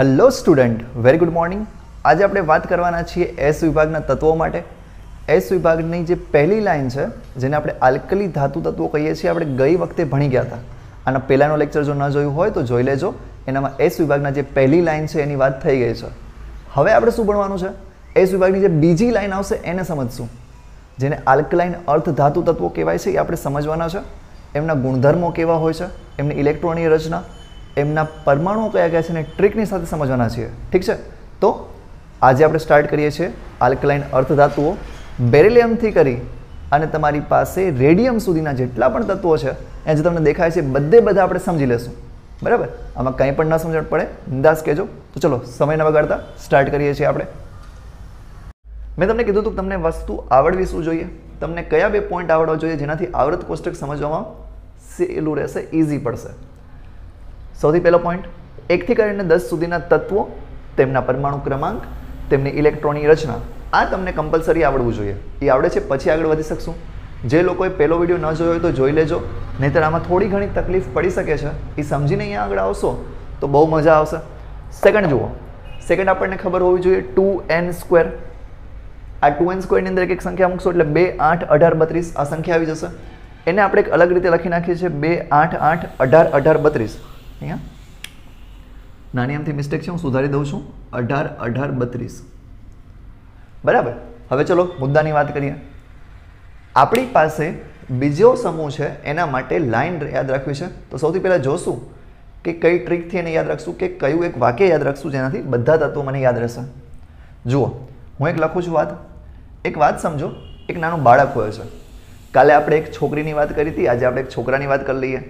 Hello student very good morning આજે આપણે વાત કરવાના છીએ એસ વિભાગના તત્વો માટે એસ વિભાગની જે પહેલી લાઇન છે જેને આપણે આલ્કલી ધાતુ તત્વો કહીએ છીએ આપણે ગઈ વખતે ભણી ગયા હતા આના પહેલાંનો લેક્ચર જો ન જોયું હોય તો જોઈ લેજો એનામાં એસ વિભાગના જે પહેલી લાઇન છે એની વાત થઈ ગઈ છે હવે આપણે શું ભણવાનું છે એસ વિભાગની જે બીજી લાઇન આવશે એને સમજશું જેને આલ્કલાઇન અર્થ ધાતુ તત્વો કહેવાય છે એ આપણે સમજવાના છે એમના ગુણધર્મો કેવા હોય છે એમની ઇલેક્ટ્રોનિક રચના એમના પરમાણુઓ કયા કયા છે ને ટ્રીકની સાથે સમજવાના છીએ ઠીક છે તો આજે આપણે સ્ટાર્ટ કરીએ છીએ આલ્કલાઇન અર્ધધાતુઓ બેરેલિયમથી કરી અને તમારી પાસે રેડિયમ સુધીના જેટલા પણ તત્વો છે એ જે તમને દેખાય છે બધે બધા આપણે સમજી લેશું બરાબર આમાં કંઈ પણ ના સમજણ પડે અંદાજ કહેજો તો ચલો સમય ન બગાડતા સ્ટાર્ટ કરીએ છીએ આપણે મેં તમને કીધું હતું તમને વસ્તુ આવડવી શું જોઈએ તમને કયા બે પોઈન્ટ આવડવા જોઈએ જેનાથી આવૃત કોષ્ટક સમજવામાં સહેલું રહેશે ઇઝી પડશે સૌથી પહેલો પોઈન્ટ એકથી કરીને દસ સુધીના તત્વો તેમના પરમાણુ ક્રમાંક તેમની ઇલેક્ટ્રોનની રચના આ તમને કમ્પલસરી આવડવું જોઈએ એ આવડે છે પછી આગળ વધી શકશું જે લોકોએ પહેલો વિડીયો ન જોયો હોય તો જોઈ લેજો નહીંતર આમાં થોડી ઘણી તકલીફ પડી શકે છે એ સમજીને અહીંયા આગળ આવશો તો બહુ મજા આવશે સેકન્ડ જુઓ સેકન્ડ આપણને ખબર હોવી જોઈએ ટુ એન સ્ક્વેર આ ટુ એન સ્ક્વેરની અંદર એક સંખ્યા મૂકશો એટલે બે આઠ અઢાર બત્રીસ આ સંખ્યા આવી જશે એને આપણે એક અલગ રીતે લખી નાખીએ છીએ બે આઠ આઠ અઢાર અઢાર બત્રીસ અહીંયા નાની આમથી મિસ્ટેક છે હું સુધારી દઉં છું અઢાર અઢાર બત્રીસ બરાબર હવે ચલો મુદ્દાની વાત કરીએ આપણી પાસે બીજો સમૂહ છે એના માટે લાઇન યાદ રાખવી છે તો સૌથી પહેલાં જોશું કે કઈ ટ્રીકથી એને યાદ રાખશું કે કયું એક વાક્ય યાદ રાખશું જેનાથી બધા તત્વો મને યાદ રહેશે જુઓ હું એક લખું છું વાત એક વાત સમજો એક નાનું બાળક હોય છે કાલે આપણે એક છોકરીની વાત કરી હતી આજે આપણે એક છોકરાની વાત કરી લઈએ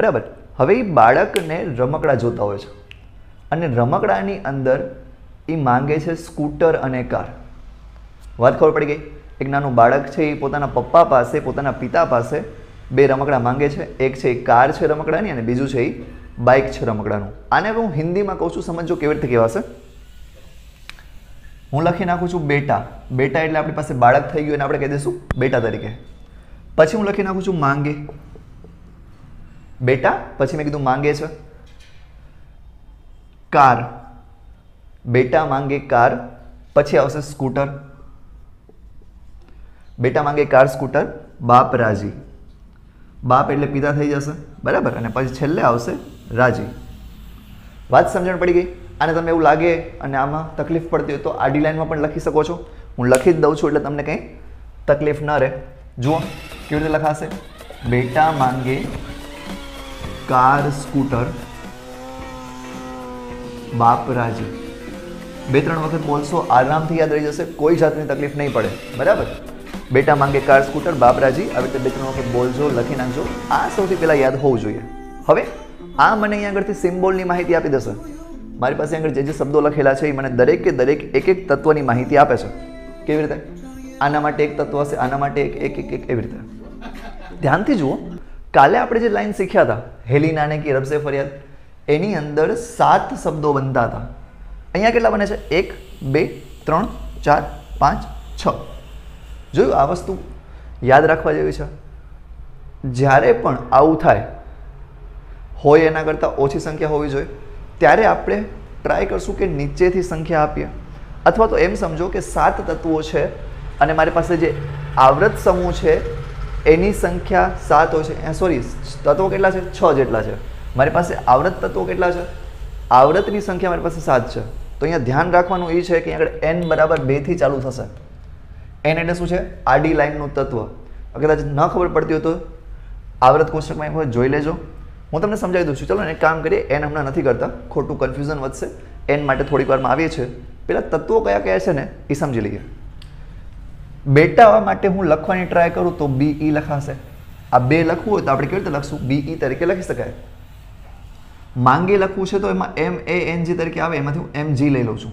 બરાબર હવે એ બાળકને રમકડા જોતા હોય છે અને રમકડાની અંદર એ માંગે છે સ્કૂટર અને કાર વાત ખબર પડી ગઈ એક નાનું બાળક છે એ પોતાના પપ્પા પાસે પોતાના પિતા પાસે બે રમકડા માંગે છે એક છે એ કાર છે રમકડાની અને બીજું છે એ બાઇક છે રમકડાનું આને હવે હું હિન્દીમાં કહું છું સમજો કેવી રીતે કહેવાશે હું લખી નાખું છું બેટા બેટા એટલે આપણી પાસે બાળક થઈ ગયું એને આપણે કહી દઈશું બેટા તરીકે પછી હું લખી નાખું છું માંગે બેટા પછી મેં કીધું માંગે છે કાર બેટા માંગે કાર પછી આવશે સ્કૂટર બેટા માંગે કાર સ્કૂટર બાપ રાજી બાપ એટલે પિતા થઈ જશે બરાબર અને પછી છેલ્લે આવશે રાજી વાત સમજણ પડી ગઈ આને તમને એવું લાગે અને આમાં તકલીફ પડતી હોય તો આડી લાઇનમાં પણ લખી શકો છો હું લખી જ દઉં છું એટલે તમને કંઈ તકલીફ ન રહે જુઓ કેવી રીતે લખાશે બેટા માંગે કાર સ્કૂટર બાપરાજી બે ત્રણ વખત બોલશો આરામથી યાદ રહી જશે કોઈ જાતની તકલીફ નહીં પડે બરાબર બેટા માંગે કાર સ્કૂટર બાપરાજી હવે તે બે ત્રણ વખત બોલજો લખી નાખજો આ સૌથી પહેલાં યાદ હોવું જોઈએ હવે આ મને અહીં આગળથી સિમ્બોલની માહિતી આપી દેશે મારી પાસે આગળ જે જે શબ્દો લખેલા છે એ મને દરેક કે દરેક એક એક તત્વની માહિતી આપે છે કેવી રીતે આના માટે એક તત્વ હશે આના માટે એક એક એક એક એવી રીતે ધ્યાનથી જુઓ કાલે આપણે જે લાઈન શીખ્યા હતા હેલી નાને કી રબ ફરિયાદ એની અંદર સાત શબ્દો બનતા હતા અહીંયા કેટલા બને છે એક બે ત્રણ ચાર પાંચ છ જોયું આ વસ્તુ યાદ રાખવા જેવી છે જ્યારે પણ આવું થાય હોય એના કરતાં ઓછી સંખ્યા હોવી જોઈએ ત્યારે આપણે ટ્રાય કરશું કે નીચેથી સંખ્યા આપીએ અથવા તો એમ સમજો કે સાત તત્વો છે અને મારી પાસે જે આવૃત સમૂહ છે એની સંખ્યા સાત હોય છે સોરી તત્વો કેટલા છે છ જેટલા છે મારી પાસે આવૃત તત્વો કેટલા છે આવૃતની સંખ્યા મારી પાસે સાત છે તો અહીંયા ધ્યાન રાખવાનું એ છે કે આગળ એન બરાબર બેથી ચાલુ થશે એન એટલે શું છે આડી લાઇનનું તત્વ કદાચ ન ખબર પડતી હોય તો આવૃત કોષ્ટકમાં એક વખત જોઈ લેજો હું તમને સમજાવી દઉં છું ચલો એક કામ કરીએ એન હમણાં નથી કરતા ખોટું કન્ફ્યુઝન વધશે એન માટે થોડીક વારમાં આવીએ છીએ પહેલાં તત્વો કયા કયા છે ને એ સમજી લઈએ બેટા માટે હું લખવાની ટ્રાય કરું તો બી ઈ e લખાશે આ બે લખવું હોય તો આપણે કેવી રીતે લખશું બી ઈ e તરીકે લખી શકાય માંગે લખવું છે તો એમાં એમ એ એન જી તરીકે આવે એમાંથી હું એમ જી લઈ લઉં છું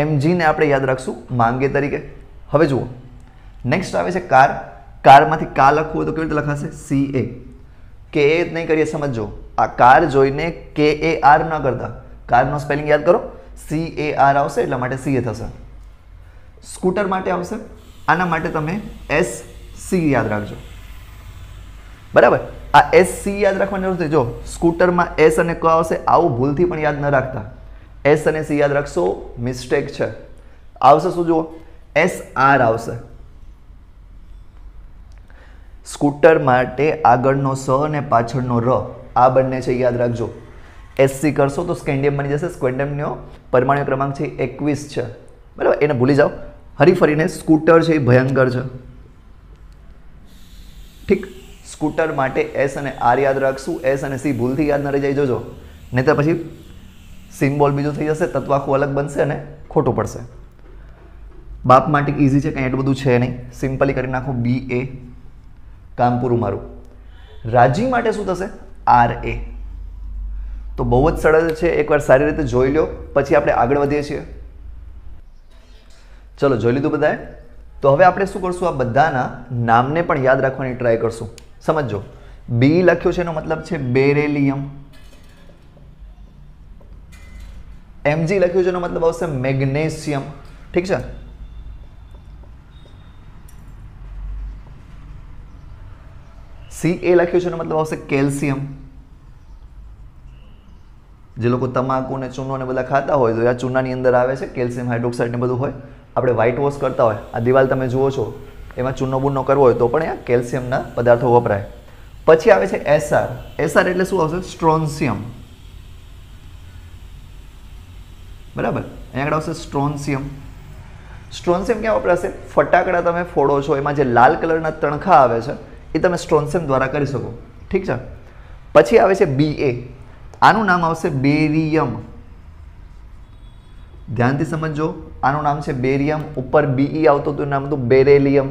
એમ જીને આપણે યાદ રાખશું માંગે તરીકે હવે જુઓ નેક્સ્ટ આવે છે કાર કારમાંથી કા લખવું હોય તો કેવી રીતે લખાશે સી એ કે એ નહીં કરીએ સમજો આ કાર જોઈને કે એ આર ન કરતા કારનો સ્પેલિંગ યાદ કરો સી એ આર આવશે એટલા માટે સી એ થશે સ્કૂટર માટે આવશે આના માટે તમે એસ સી યાદ રાખજો બરાબર આ એસ સી યાદ રાખવાની જરૂર છે જો સ્કૂટરમાં એસ અને ક આવશે આવું ભૂલથી પણ યાદ ન રાખતા એસ અને સી યાદ રાખશો મિસ્ટેક છે આવશે શું જુઓ એસ આર આવશે સ્કૂટર માટે આગળનો સ અને પાછળનો ર આ બંને છે યાદ રાખજો એસસી કરશો તો સ્કેન્ડિયમ બની જશે સ્કેન્ડિયમનો પરમાણુ ક્રમાંક છે એકવીસ છે બરાબર એને ભૂલી જાઓ હરીફરીને સ્કૂટર છે એ ભયંકર છે ઠીક સ્કૂટર માટે એસ અને આર યાદ રાખશું એસ અને સી ભૂલથી યાદ ન રહી જઈ જોજો નહીં તો પછી સિમ્બોલ બીજું થઈ જશે તત્વ આખું અલગ બનશે અને ખોટું પડશે બાપ માટે ઇઝી છે કંઈ એટલું બધું છે નહીં સિમ્પલી કરી નાખો બી એ કામ પૂરું મારું રાજી માટે શું થશે આર એ તો બહુ જ સરળ છે એકવાર સારી રીતે જોઈ લો પછી આપણે આગળ વધીએ છીએ ચલો જોઈ લીધું બધાએ તો હવે આપણે શું કરશું આ બધાના નામને પણ યાદ રાખવાની ટ્રાય કરશું સમજો બી લખ્યું છે એનો મતલબ છે બેરેલિયમ એમજી લખ્યું છે એનો મતલબ આવશે મેગ્નેશિયમ ઠીક છે સી એ લખ્યું છે એનો મતલબ આવશે કેલ્શિયમ જે લોકો તમાકુ ને ચૂનો ને બધા ખાતા હોય તો આ ચૂનાની અંદર આવે છે કેલ્શિયમ હાઇડ્રોક્સાઇડ ને બધું હોય આપણે વ્હાઇટ વોશ કરતા હોય આ દિવાલ તમે જુઓ છો એમાં ચૂનો બૂનો કરવો હોય તો પણ એ કેલ્શિયમના પદાર્થો વપરાય પછી આવે છે એસઆર એસઆર એટલે શું આવશે સ્ટ્રોન્સિયમ બરાબર અહીંયા આગળ આવશે સ્ટ્રોન્સિયમ સ્ટ્રોન્સિયમ ક્યાં વપરાશે ફટાકડા તમે ફોડો છો એમાં જે લાલ કલરના તણખા આવે છે એ તમે સ્ટ્રોન્સિયમ દ્વારા કરી શકો ઠીક છે પછી આવે છે બી એ આનું નામ આવશે બેરિયમ ધ્યાનથી સમજો આનું નામ છે બેરિયમ ઉપર બીઈ e આવતું હતું નામ હતું બેરેલિયમ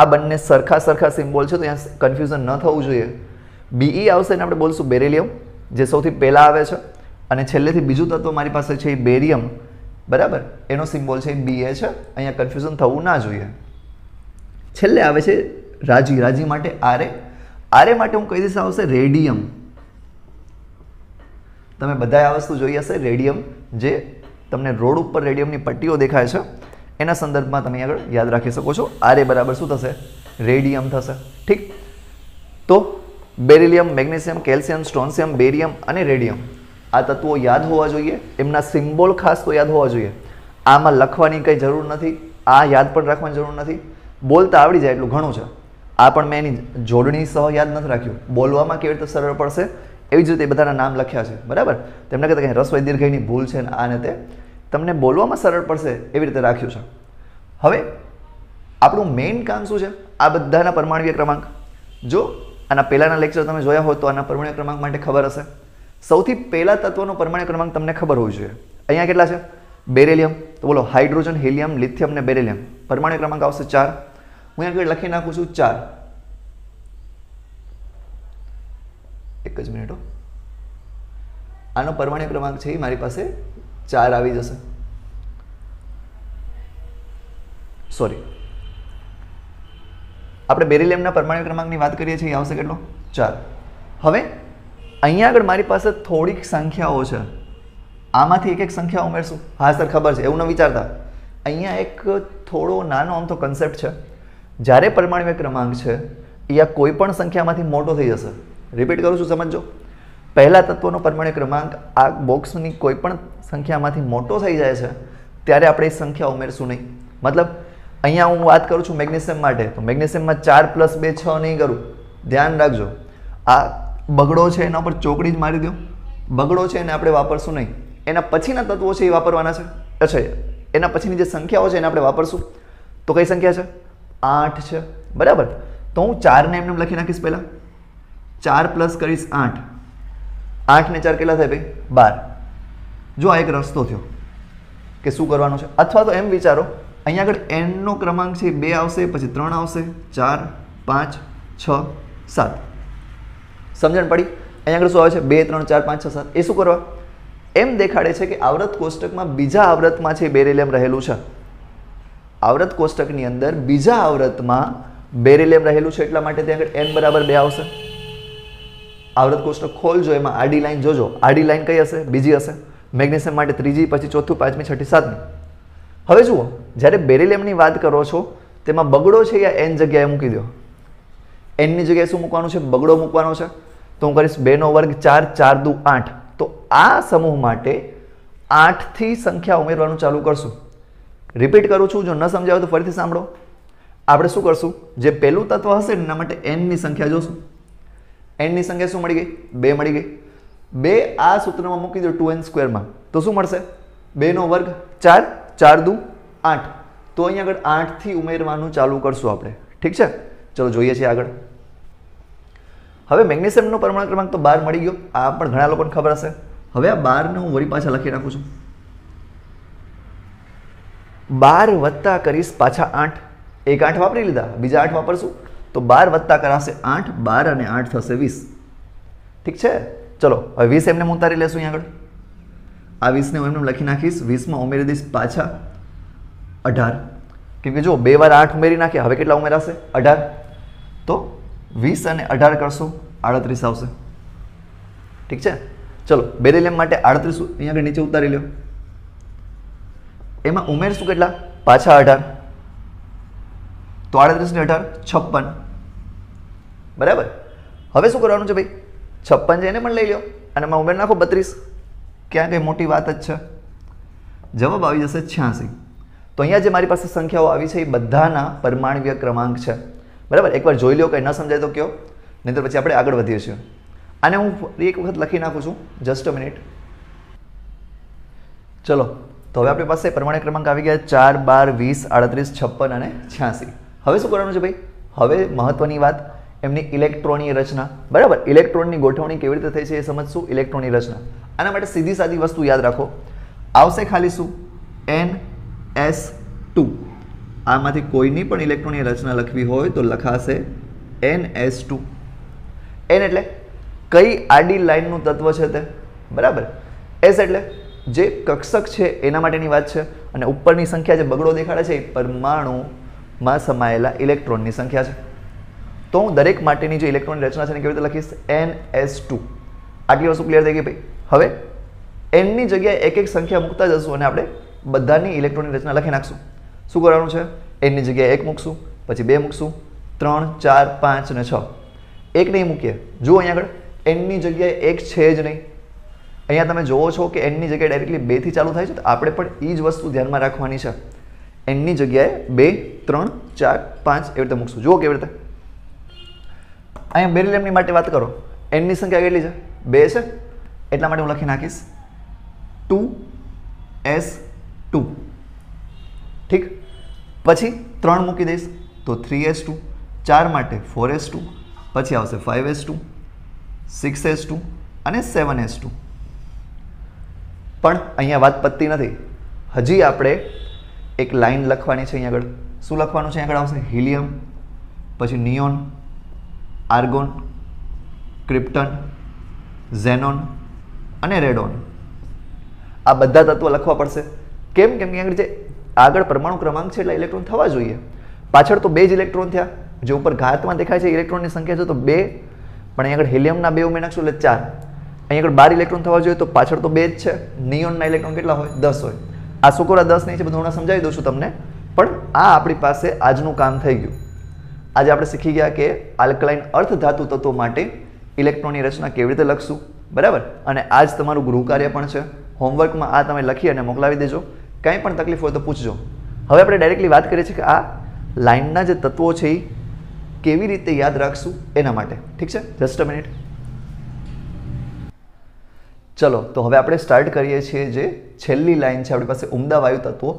આ બંને સરખા સરખા સિમ્બોલ છે તો અહીંયા કન્ફ્યુઝન ન થવું જોઈએ બીઈ e આવશે ને આપણે બોલશું બેરેલિયમ જે સૌથી પહેલાં આવે છે અને છેલ્લેથી બીજું તત્વ મારી પાસે છે એ બેરિયમ બરાબર એનો સિમ્બોલ છે બી એ e છે અહીંયા કન્ફ્યુઝન થવું ના જોઈએ છેલ્લે આવે છે રાજી રાજી માટે આરે આરે માટે હું કહી દઈશ આવશે રેડિયમ તમે બધાએ આ વસ્તુ જોઈ હશે રેડિયમ જે તમને રોડ ઉપર રેડિયમની પટ્ટીઓ દેખાય છે એના સંદર્ભમાં તમે આગળ યાદ રાખી શકો છો આરે બરાબર શું થશે રેડિયમ થશે ઠીક તો beryllium magnesium calcium strontium barium અને રેડિયમ આ તત્વો યાદ હોવા જોઈએ એમના સિમ્બોલ ખાસ તો યાદ હોવા જોઈએ આમાં લખવાની કંઈ જરૂર નથી આ યાદ પણ રાખવાની જરૂર નથી બોલતા આવડી જાય એટલું ઘણું છે આ પણ મેં એની જોડણી સહ યાદ નથી રાખ્યું બોલવામાં કેવી રીતે સરળ પડશે એવી જ રીતે બધાના નામ લખ્યા છે બરાબર તેમના કહેતા કંઈ રસોઈ દીર્ઘની ભૂલ છે ને આ ને તે તમને બોલવામાં સરળ પડશે એવી રીતે રાખ્યું છે હવે આપણું મેઇન કામ શું છે આ બધાના પરમાણ્વીય ક્રમાંક જો આના પહેલાંના લેક્ચર તમે જોયા હોય તો આના પરમાણ્ય ક્રમાંક માટે ખબર હશે સૌથી પહેલાં તત્વનો પરમાણ્ય ક્રમાંક તમને ખબર હોવી જોઈએ અહીંયા કેટલા છે બેરેલિયમ તો બોલો હાઇડ્રોજન હિલિયમ લિથિયમ ને બેરેલિયમ પરમાણ્ય ક્રમાંક આવશે ચાર હું આગળ લખી નાખું છું ચાર એક જ મિનિટો આનો પરમાણ્ય ક્રમાંક છે એ મારી પાસે ચાર આવી જશે સોરી આપણે બેરિલિયમના પરમાણુ ક્રમાંકની વાત કરીએ છીએ એ આવશે કેટલો ચાર હવે અહીંયા આગળ મારી પાસે થોડીક સંખ્યાઓ છે આમાંથી એક એક સંખ્યા ઉમેરશું હા સર ખબર છે એવું ન વિચારતા અહીંયા એક થોડો નાનો આમ તો કન્સેપ્ટ છે જ્યારે પરમાણુ ક્રમાંક છે એ આ કોઈ સંખ્યામાંથી મોટો થઈ જશે રિપીટ કરું છું સમજો પહેલા તત્વનો પરમાણુ ક્રમાંક આ બોક્સની કોઈપણ સંખ્યામાંથી મોટો થઈ જાય છે ત્યારે આપણે એ સંખ્યા ઉમેરશું નહીં મતલબ અહીંયા હું વાત કરું છું મેગ્નેશિયમ માટે તો મેગ્નેશિયમમાં ચાર પ્લસ બે છ નહીં કરું ધ્યાન રાખજો આ બગડો છે એના ઉપર ચોકડી જ મારી દો બગડો છે એને આપણે વાપરશું નહીં એના પછીના તત્વો છે એ વાપરવાના છે અચ્છા એના પછીની જે સંખ્યાઓ છે એને આપણે વાપરશું તો કઈ સંખ્યા છે આઠ છે બરાબર તો હું ચારને એમને લખી નાખીશ પહેલાં ચાર પ્લસ કરીશ આઠ આઠને ચાર કેટલા થાય ભાઈ બાર જો આ એક રસ્તો થયો કે શું કરવાનું છે અથવા તો એમ વિચારો અહીંયા આગળ એનનો ક્રમાંક છે બે આવશે પછી ત્રણ આવશે ચાર પાંચ છ સાત સમજણ પડી અહીંયા આગળ શું આવે છે બે ત્રણ ચાર પાંચ છ સાત એ શું કરવા એમ દેખાડે છે કે આવૃત કોષ્ટકમાં બીજા આવૃતમાં છે બેરેલેમ રહેલું છે આવૃત કોષ્ટકની અંદર બીજા આવૃતમાં બેરેલેમ રહેલું છે એટલા માટે ત્યાં આગળ એન બરાબર બે આવશે આવૃત કોષ્ટક ખોલજો એમાં આડી લાઈન જોજો આડી લાઈન કઈ હશે બીજી હશે મેગ્નેશિયમ માટે ત્રીજી પછી ચોથું પાંચમી છઠ્ઠી સાતમી હવે જુઓ જ્યારે બેરિલિયમની વાત કરો છો તેમાં બગડો છે યા એન જગ્યાએ મૂકી દો એનની જગ્યાએ શું મૂકવાનું છે બગડો મૂકવાનો છે તો હું કરીશ બેનો વર્ગ ચાર ચાર દુ આઠ તો આ સમૂહ માટે આઠથી સંખ્યા ઉમેરવાનું ચાલુ કરશું રિપીટ કરું છું જો ન સમજાવે તો ફરીથી સાંભળો આપણે શું કરશું જે પહેલું તત્વ હશે એના માટે એનની સંખ્યા જોશું એનની સંખ્યા શું મળી ગઈ બે મળી ગઈ બે આ સૂત્રમાં મૂકી દો ટુ એન સ્ક્વેરમાં તો શું મળશે બેનો વર્ગ ચાર ચાર દુ આઠ તો અહીં આગળ આઠથી ઉમેરવાનું ચાલુ કરશું આપણે ઠીક છે ચલો જોઈએ છીએ આગળ હવે મેગ્નેશિયમનો પરમાણુ ક્રમાંક તો બાર મળી ગયો આ પણ ઘણા લોકોને ખબર હશે હવે આ બારને હું વળી પાછા લખી રાખું છું બાર વત્તા કરીશ પાછા આઠ એક આઠ વાપરી લીધા બીજા આઠ વાપરશું તો બાર વત્તા કરાશે આઠ બાર અને આઠ થશે વીસ ઠીક છે ચલો હવે વીસ એમને હું ઉતારી લેશું અહીંયા આગળ આ વીસને હું એમને લખી નાખીશ વીસમાં ઉમેરી દઈશ પાછા અઢાર કેમ કે જો બે વાર આઠ ઉમેરી નાખ્યા હવે કેટલા ઉમેરાશે અઢાર તો વીસ અને અઢાર કરશો આડત્રીસ આવશે ઠીક છે ચલો બેરેલિયમ માટે આડત્રીસ અહીંયા આગળ નીચે ઉતારી લો એમાં ઉમેરશું કેટલા પાછા અઢાર તો આડત્રીસ ને અઢાર છપ્પન બરાબર હવે શું કરવાનું છે ભાઈ છપ્પન છે એને પણ લઈ લો અને એમાં ઉમેર નાખો બત્રીસ ક્યાં કંઈ મોટી વાત જ છે જવાબ આવી જશે છ્યાસી તો અહીંયા જે મારી પાસે સંખ્યાઓ આવી છે એ બધાના પરમાણવીય ક્રમાંક છે બરાબર એકવાર જોઈ લો કંઈ ન સમજાય તો કયો નહીં તો પછી આપણે આગળ વધીએ છીએ આને હું એક વખત લખી નાખું છું જસ્ટ અ મિનિટ ચલો તો હવે આપણી પાસે પરમાણ્ય ક્રમાંક આવી ગયા ચાર બાર વીસ આડત્રીસ છપ્પન અને છ્યાસી હવે શું કરવાનું છે ભાઈ હવે મહત્ત્વની વાત એમની ઇલેક્ટ્રોનની રચના બરાબર ઇલેક્ટ્રોનની ગોઠવણી કેવી રીતે થઈ છે એ સમજશું ઇલેક્ટ્રોનની રચના આના માટે સીધી સાધી વસ્તુ યાદ રાખો આવશે ખાલી શું એન એસ ટુ આમાંથી કોઈની પણ ઇલેક્ટ્રોનની રચના લખવી હોય તો લખાશે એન એસ ટુ એન એટલે કઈ આડી લાઇનનું તત્વ છે તે બરાબર એસ એટલે જે કક્ષક છે એના માટેની વાત છે અને ઉપરની સંખ્યા જે બગડો દેખાડે છે એ પરમાણુમાં સમાયેલા ઇલેક્ટ્રોનની સંખ્યા છે તો હું દરેક માટેની જે ઇલેક્ટ્રોન રચના છે એને કેવી રીતે લખીશ એન એસ ટુ આટલી વસ્તુ ક્લિયર થઈ ગઈ ભાઈ હવે એનની જગ્યાએ એક એક સંખ્યા મૂકતા જશું અને આપણે બધાની ઇલેક્ટ્રોનની રચના લખી નાખશું શું કરવાનું છે એનની જગ્યાએ એક મૂકશું પછી બે મૂકશું ત્રણ ચાર પાંચ અને છ એક નહીં મૂકીએ જુઓ અહીંયા આગળ એનની જગ્યાએ એક છે જ નહીં અહીંયા તમે જુઓ છો કે એનની જગ્યાએ ડાયરેક્ટલી બેથી ચાલુ થાય છે તો આપણે પણ એ જ વસ્તુ ધ્યાનમાં રાખવાની છે એનની જગ્યાએ બે ત્રણ ચાર પાંચ એવી રીતે મૂકશું જુઓ કેવી રીતે અહીંયા બેરિલિયમની માટે વાત કરો એનની સંખ્યા કેટલી છે બે છે એટલા માટે હું લખી નાખીશ ટુ એસ ટુ ઠીક પછી ત્રણ મૂકી દઈશ તો થ્રી એસ ટુ ચાર માટે ફોર એસ ટુ પછી આવશે five s two six s two અને સેવન એસ ટુ પણ અહીંયા વાત પતતી નથી હજી આપણે એક લાઇન લખવાની છે અહીંયા આગળ શું લખવાનું છે અહીંયા આગળ આવશે હિલિયમ પછી નિયોન આર્ગોન ક્રિપ્ટન ઝેનોન અને રેડોન આ બધા તત્વો લખવા પડશે કેમ કેમ કે આગળ જે આગળ પરમાણુ ક્રમાંક છે એટલે ઇલેક્ટ્રોન થવા જોઈએ પાછળ તો બે જ ઇલેક્ટ્રોન થયા જે ઉપર ઘાતમાં દેખાય છે ઇલેક્ટ્રોનની સંખ્યા છે તો બે પણ અહીં આગળ હિલિયમના બે ઉમેર નાખશું એટલે ચાર અહીં આગળ બાર ઇલેક્ટ્રોન થવા જોઈએ તો પાછળ તો બે જ છે નિયોનના ઇલેક્ટ્રોન કેટલા હોય દસ હોય આ શુકોરા દસ નહીં છે બધું હમણાં સમજાવી દઉં છું તમને પણ આ આપણી પાસે આજનું કામ થઈ ગયું આજે આપણે શીખી ગયા કે આલ્કલાઇન અર્ધધાતુ તત્વો માટે ઇલેક્ટ્રોનની રચના કેવી રીતે લખશું બરાબર અને આજ તમારું ગૃહકાર્ય પણ છે હોમવર્કમાં આ તમે લખી અને મોકલાવી દેજો કંઈ પણ તકલીફ હોય તો પૂછજો હવે આપણે ડાયરેક્ટલી વાત કરીએ છીએ કે આ લાઇનના જે તત્વો છે એ કેવી રીતે યાદ રાખશું એના માટે ઠીક છે જસ્ટ અ મિનિટ ચલો તો હવે આપણે સ્ટાર્ટ કરીએ છીએ જે છેલ્લી લાઇન છે આપણી પાસે ઉમદા વાયુ તત્વો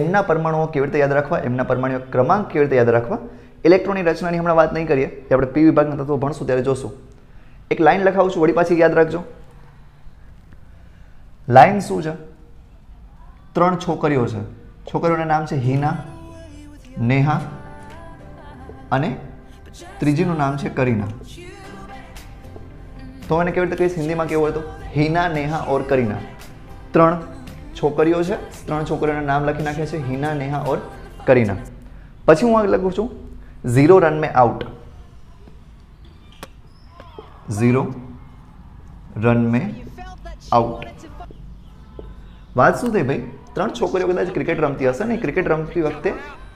એમના પરમાણુઓ કેવી રીતે યાદ રાખવા એમના પરમાણુઓ ક્રમાંક કેવી રીતે યાદ રાખવા ઇલેક્ટ્રોનની રચનાની હમણાં વાત નહીં કરીએ જે આપણે પી વિભાગના તત્વો ભણશું ત્યારે જોશું એક લાઇન લખાવું છું વળી પાછી યાદ રાખજો લાઇન શું છે ત્રણ છોકરીઓ છે છોકરીઓના નામ છે હિના નેહા અને ત્રીજીનું નામ છે કરીના તો એને કેવી રીતે કહીશ હિન્દીમાં કેવું હતું હિના નેહા ઓર કરીના ત્રણ છોકરીઓ છે ત્રણ છોકરીઓના નામ લખી નાખ્યા છે હિના નેહા ઓર કરીના પછી હું આગળ લખું છું ज़ीरो रन में आउट ज़ीरो રન મેં આઉટ વાત શું થઈ ભાઈ ત્રણ છોકરીઓ કદાચ ક્રિકેટ રમતી હશે ને ક્રિકેટ રમતી વખતે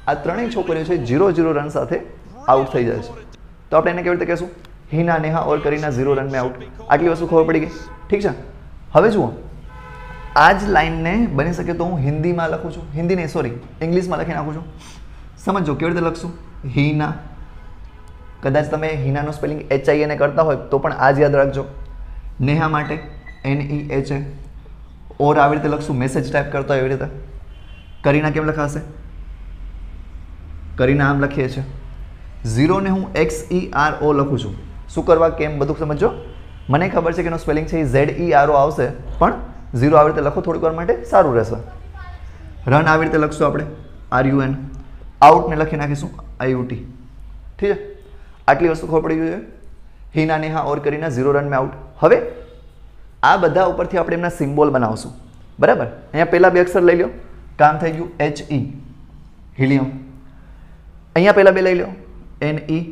આ ત્રણેય છોકરીઓ છે ઝીરો ઝીરો રન સાથે આઉટ થઈ જાય છે તો આપણે એને કેવી રીતે કહેશું હિના નેહા ઓર કરીના ઝીરો રન મેં આઉટ આટલી વસ્તુ ખબર પડી ગઈ ઠીક છે હવે જુઓ આ જ લાઇનને બની શકે તો હું હિન્દીમાં લખું છું હિન્દી નહીં સોરી ઇંગ્લિશમાં લખી નાખું છું સમજો કેવી રીતે લખશું હિના કદાચ તમે હિનાનું સ્પેલિંગ એચ આઈ એને કરતા હોય તો પણ આ જ યાદ રાખજો નેહા માટે એન ઈ એચ એ ઓર આવી રીતે લખશું મેસેજ ટાઈપ કરતો હોય એવી રીતે કરીના કેમ લખાશે કરીના આમ લખીએ છીએ ઝીરોને હું એક્સ ઈ આર ઓ લખું છું શું કરવા કેમ બધું સમજો મને ખબર છે કે એનું સ્પેલિંગ છે એ ઝેડ ઈ આર ઓ આવશે પણ ઝીરો આવી રીતે લખો થોડીક વાર માટે સારું રહેશે રન આવી રીતે લખશું આપણે આર યુ એન આઉટને લખી નાખીશું आईयूटी ठीक છે આટલી વસ્તુ ખબર પડી જોઈએ હિના નેહા ઓર કરીને ઝીરો રન મેં આઉટ હવે આ બધા ઉપરથી આપણે એમના સિમ્બોલ બનાવશું બરાબર અહીંયા પહેલાં બે અક્ષર લઈ લો કામ થઈ ગયું એચ ઈ e. હિલિયમ અહીંયા પહેલાં બે લઈ લો એન ઈ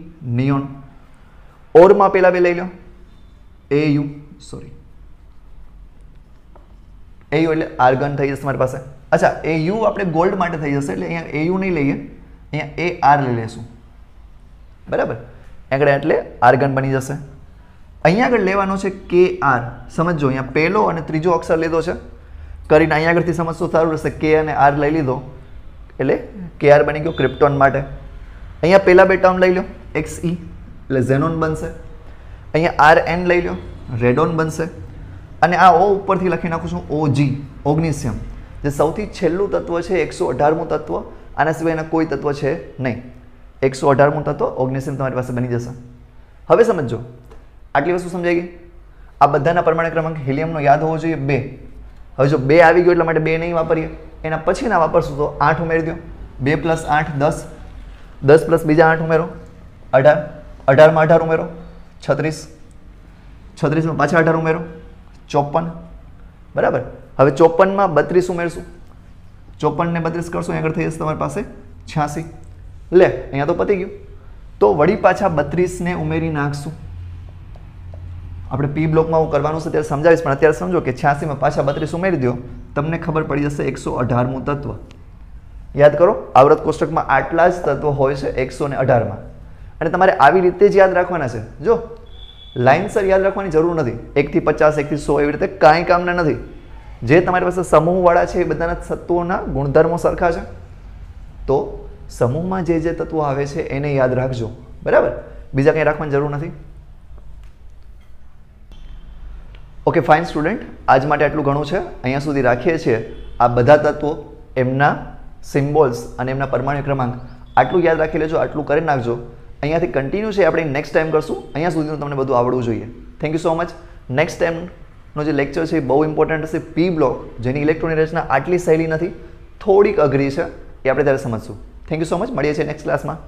નિયોન ઓરમાં પહેલાં બે લઈ લો A U sorry A U એટલે આર્ગન થઈ જશે મારી પાસે અચ્છા એ યુ આપણે ગોલ્ડ માટે થઈ જશે એટલે અહીંયા એ યુ નહીં લઈએ અહીંયા એ આર લઈ લેશું બરાબર આગળ એટલે આર્ગન બની જશે અહીંયા આગળ લેવાનો છે કે આર સમજો અહીંયા પહેલો અને ત્રીજો અક્ષર લીધો છે કરીને અહીંયા આગળથી સમજશો સારું રહેશે કે અને આર લઈ લીધો એટલે કે આર બની ગયો ક્રિપ્ટોન માટે અહીંયા પહેલાં બે ટર્મ લઈ લો એક્સ ઈ e, એટલે ઝેનોન બનશે અહીંયા આર એન લઈ લો રેડોન બનશે અને આ ઓ ઉપરથી લખી નાખું છું ઓ જી ઓગ્નિશિયમ જે સૌથી છેલ્લું તત્વ છે એકસો અઢારમું તત્વ આના સિવાયના કોઈ તત્વ છે નહીં એકસો અઢારમું તત્વ ઓગ્નેશિયમ તમારી પાસે બની જશે હવે સમજો આટલી વસ્તુ સમજાઈ ગઈ આ બધાના પરમાણુ ક્રમાંક હિલિયમનો યાદ હોવો જોઈએ બે હવે જો બે આવી ગયો એટલા માટે બે નહીં વાપરીએ એના પછીના વાપરશું તો આઠ ઉમેરી દો બે પ્લસ આઠ દસ દસ પ્લસ બીજા આઠ ઉમેરો અઢાર અઢારમાં અઢાર ઉમેરો છત્રીસ છત્રીસમાં પાછા અઢાર ઉમેરો ચોપન બરાબર હવે ચોપનમાં બત્રીસ ઉમેરશું ચોપન ને બત્રીસ કરશો આગળ થઈ જશે તમારી પાસે છ્યાસી લે અહીંયા તો પતી ગયું તો વળી પાછા બત્રીસને ઉમેરી નાખશું આપણે પી બ્લોકમાં હું કરવાનું છે ત્યારે સમજાવીશ પણ અત્યારે સમજો કે છ્યાસીમાં પાછા બત્રીસ ઉમેરી દો તમને ખબર પડી જશે એકસો અઢારમું તત્વ યાદ કરો આવૃત કોષ્ટકમાં આટલા જ તત્વો હોય છે એકસો ને અઢારમાં અને તમારે આવી રીતે જ યાદ રાખવાના છે જો લાઇનસર યાદ રાખવાની જરૂર નથી એકથી પચાસ એકથી સો એવી રીતે કાંઈ કામના નથી જે તમારી પાસે સમૂહવાળા છે એ બધાના તત્વોના ગુણધર્મો સરખા છે તો સમૂહમાં જે જે તત્વો આવે છે એને યાદ રાખજો બરાબર બીજા કંઈ રાખવાની જરૂર નથી ઓકે ફાઇન સ્ટુડન્ટ આજ માટે આટલું ઘણું છે અહીંયા સુધી રાખીએ છીએ આ બધા તત્વો એમના સિમ્બોલ્સ અને એમના પરમાણુ ક્રમાંક આટલું યાદ રાખી લેજો આટલું કરી નાખજો અહીંયાથી કન્ટિન્યુ છે આપણે નેક્સ્ટ ટાઈમ કરશું અહીંયા સુધીનું તમને બધું આવડવું જોઈએ thank you so much next time નો જે લેક્ચર છે એ બહુ ઇમ્પોર્ટન્ટ હશે પી બ્લોક જેની ઇલેક્ટ્રોનિક રચના આટલી સહેલી નથી થોડીક અઘરી છે એ આપણે ત્યારે સમજશું થેન્ક યુ સો મચ મળીએ છીએ નેક્સ્ટ ક્લાસમાં